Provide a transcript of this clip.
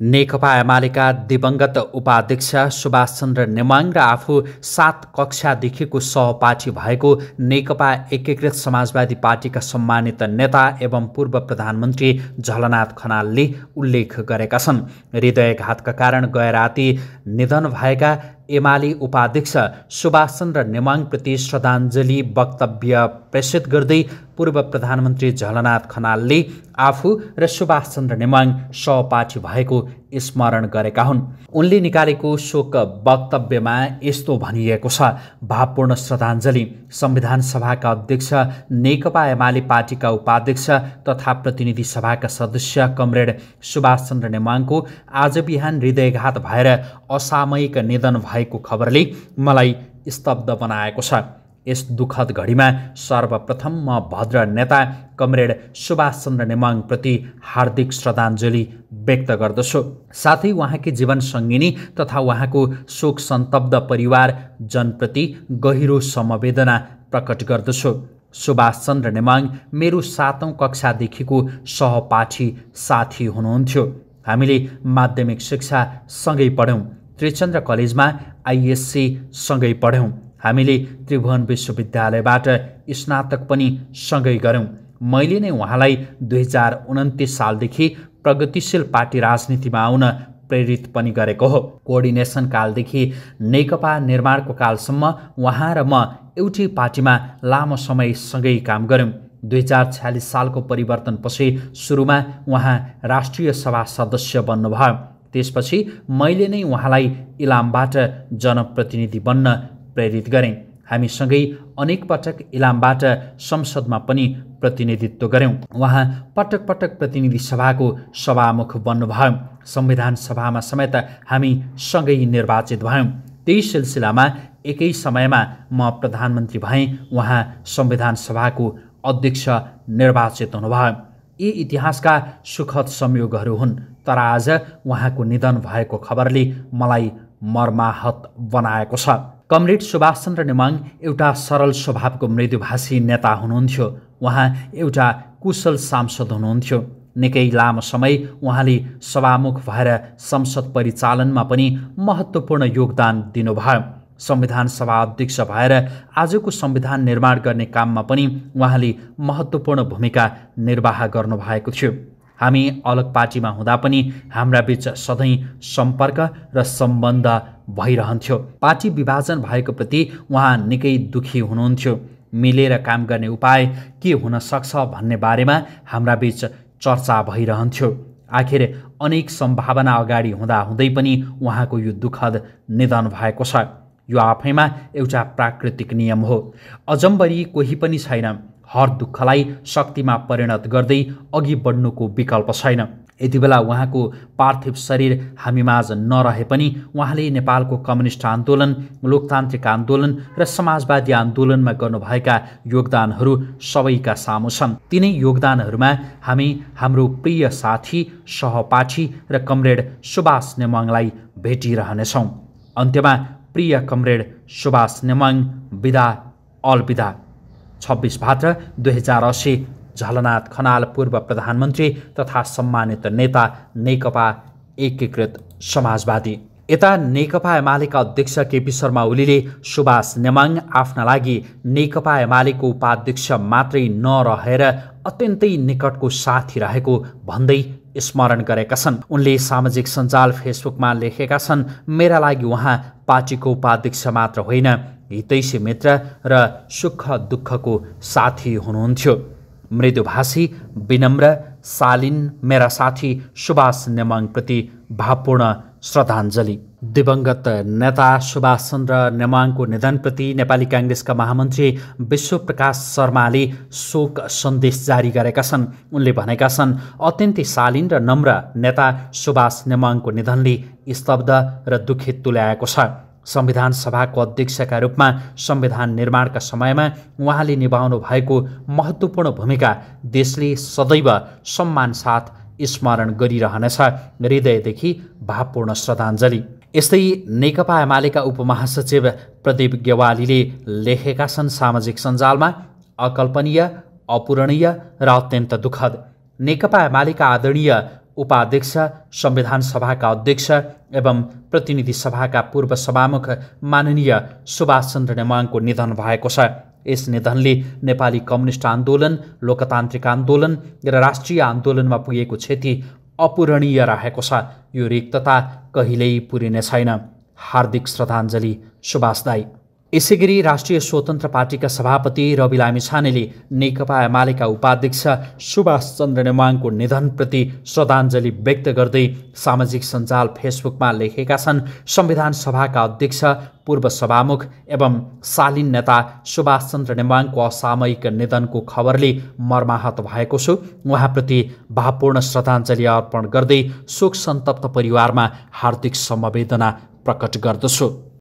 नेकपा एमालेका दिवंगत उपाध्यक्ष चन्द्र नेमाङ र आफू सात कक्षादेखिको सहपाठी भएको नेकपा एकीकृत समाजवादी पार्टीका सम्मानित नेता एवं पूर्व प्रधानमन्त्री झलनाथ खनालले उल्लेख गरेका छन् हृदयघातका कारण गए राति निधन भएका एमाले उपाध्यक्ष सुभाषचन्द्र नेमाङप्रति श्रद्धाञ्जली वक्तव्य प्रेषित गर्दै पूर्व प्रधानमन्त्री झलनाथ खनालले आफू र सुभाषचन्द्र नेमाङ सहपाठी भएको स्मरण गरेका हुन् उनले निकालेको शोक वक्तव्यमा यस्तो भनिएको छ भावपूर्ण श्रद्धाञ्जली संविधान सभाका अध्यक्ष नेकपा एमाले पार्टीका उपाध्यक्ष तथा प्रतिनिधि सभाका सदस्य कमरेड सुभाष चन्द्र नेमाङको आज बिहान हृदयघात भएर असामयिक निधन भएको खबरले मलाई स्तब्ध बनाएको छ यस दुःखद घडीमा सर्वप्रथम म भद्र नेता कमरेड सुभाषचन्द्र नेमाङप्रति हार्दिक श्रद्धाञ्जली व्यक्त गर्दछु साथै उहाँकी जीवन सङ्गिनी तथा उहाँको शोक सन्तब्ध परिवार जनप्रति गहिरो समवेदना प्रकट गर्दछु सुभाष चन्द्र नेमाङ मेरो सातौँ कक्षादेखिको सहपाठी साथी हुनुहुन्थ्यो हामीले माध्यमिक शिक्षा सँगै पढ्यौँ त्रिचन्द्र कलेजमा आइएससी सँगै पढ्यौँ हामीले त्रिभुवन विश्वविद्यालयबाट स्नातक पनि सँगै गऱ्यौँ मैले नै उहाँलाई दुई हजार उन्तिस सालदेखि प्रगतिशील पार्टी राजनीतिमा आउन प्रेरित पनि गरेको हो कोअर्डिनेसन कालदेखि नेकपा निर्माणको कालसम्म उहाँ र म एउटै पार्टीमा लामो समयसँगै काम गऱ्यौँ दुई हजार छ्यालिस सालको परिवर्तनपछि सुरुमा उहाँ राष्ट्रिय सभा सदस्य बन्नुभयो त्यसपछि मैले नै उहाँलाई इलामबाट जनप्रतिनिधि बन्न प्रेरित गरे हामी सँगै अनेक पटक इलामबाट संसदमा पनि प्रतिनिधित्व गऱ्यौँ उहाँ पटक पटक प्रतिनिधि सभाको सभामुख बन्नुभयो संविधान सभामा समेत हामी सँगै निर्वाचित भयौँ त्यही सिलसिलामा एकै समयमा म प्रधानमन्त्री भएँ उहाँ संविधान सभाको अध्यक्ष निर्वाचित हुनुभयो यी इतिहासका सुखद संयोगहरू हुन् तर आज उहाँको निधन भएको खबरले मलाई मर्माहत बनाएको छ कमरेड चन्द्र नेवाङ एउटा सरल स्वभावको मृदुभाषी नेता हुनुहुन्थ्यो उहाँ एउटा कुशल सांसद हुनुहुन्थ्यो निकै लामो समय उहाँले सभामुख भएर संसद परिचालनमा पनि महत्त्वपूर्ण योगदान दिनुभयो संविधान सभा अध्यक्ष भएर आजको संविधान निर्माण गर्ने काममा पनि उहाँले महत्त्वपूर्ण भूमिका निर्वाह गर्नुभएको थियो हामी अलग पार्टीमा हुँदा पनि हाम्रा बिच सधैँ सम्पर्क र सम्बन्ध भइरहन्थ्यो पार्टी विभाजन भएको प्रति उहाँ निकै दुखी हुनुहुन्थ्यो मिलेर काम गर्ने उपाय के हुन सक्छ भन्ने बारेमा हाम्रा बिच चर्चा भइरहन्थ्यो आखिर अनेक सम्भावना अगाडि हुँदा हुँदै पनि उहाँको यो दुःखद निधन भएको छ यो आफैमा एउटा प्राकृतिक नियम हो अजम्बरी कोही पनि छैन हर दुःखलाई शक्तिमा परिणत गर्दै अघि बढ्नुको विकल्प छैन यति बेला उहाँको पार्थिव शरीर हामीमाझ नरहे पनि उहाँले नेपालको कम्युनिस्ट आन्दोलन लोकतान्त्रिक आन्दोलन र समाजवादी आन्दोलनमा गर्नुभएका योगदानहरू सबैका सामु छन् तिनै योगदानहरूमा हामी हाम्रो प्रिय साथी सहपाठी र कमरेड सुभाष नेमाङलाई भेटिरहनेछौँ अन्त्यमा प्रिय कमरेड सुभाष नेमाङ विदा अलविदा छब्बिस भाद्र दुई हजार असी झलनाथ खनाल पूर्व प्रधानमन्त्री तथा सम्मानित नेता नेकपा एकीकृत समाजवादी यता नेकपा एमालेका अध्यक्ष केपी शर्मा ओलीले सुभाष नेमाङ आफ्ना लागि नेकपा एमालेको उपाध्यक्ष मात्रै नरहेर अत्यन्तै निकटको साथी रहेको भन्दै स्मरण गरेका छन् उनले सामाजिक सञ्जाल फेसबुकमा लेखेका छन् मेरा लागि उहाँ पार्टीको उपाध्यक्ष मात्र होइन हितैषी मित्र र सुख दुःखको साथी हुनुहुन्थ्यो मृदुभाषी विनम्र सालिन मेरा साथी सुभाष नेमाङप्रति भावपूर्ण श्रद्धाञ्जली दिवंगत नेता सुभाष चन्द्र नेमाङको निधनप्रति नेपाली काङ्ग्रेसका महामन्त्री विश्वप्रकाश शर्माले शोक सन्देश जारी गरेका छन् उनले भनेका छन् अत्यन्तै शालीन र नम्र नेता सुभाष नेमाङको निधनले स्तब्ध र दुखित तुल्याएको छ संविधान सभाको अध्यक्षका रूपमा संविधान निर्माणका समयमा उहाँले निभाउनु भएको महत्त्वपूर्ण भूमिका देशले सदैव सम्मान साथ स्मरण गरिरहनेछ हृदयदेखि भावपूर्ण श्रद्धाञ्जली यस्तै नेकपा एमालेका उपमहासचिव प्रदीप गेवालीले लेखेका छन् सामाजिक सञ्जालमा अकल्पनीय अपूरणीय र अत्यन्त दुःखद नेकपा एमालेका आदरणीय उपाध्यक्ष संविधान सभाका अध्यक्ष एवं प्रतिनिधि सभाका पूर्व सभामुख माननीय सुभाष चन्द्र नेमाङको निधन भएको छ यस निधनले नेपाली कम्युनिस्ट आन्दोलन लोकतान्त्रिक आन्दोलन र राष्ट्रिय आन्दोलनमा पुगेको क्षति अपूरणीय राखेको छ यो रिक्तता कहिल्यै पुरिने छैन हार्दिक श्रद्धाञ्जली सुभाष दाई यसै गरी राष्ट्रिय स्वतन्त्र पार्टीका सभापति रवि लामिछानेले नेकपा एमालेका उपाध्यक्ष सुभाष चन्द्र नेवाङको निधनप्रति श्रद्धाञ्जली व्यक्त गर्दै सामाजिक सञ्जाल फेसबुकमा लेखेका छन् संविधान सभाका अध्यक्ष पूर्व सभामुख एवं शालीन नेता सुभाषचन्द्र नेवाङको असामयिक निधनको खबरले मर्माहत भएको छु उहाँप्रति भावपूर्ण श्रद्धाञ्जली अर्पण गर्दै शोक सन्तप्त परिवारमा हार्दिक समवेदना प्रकट गर्दछु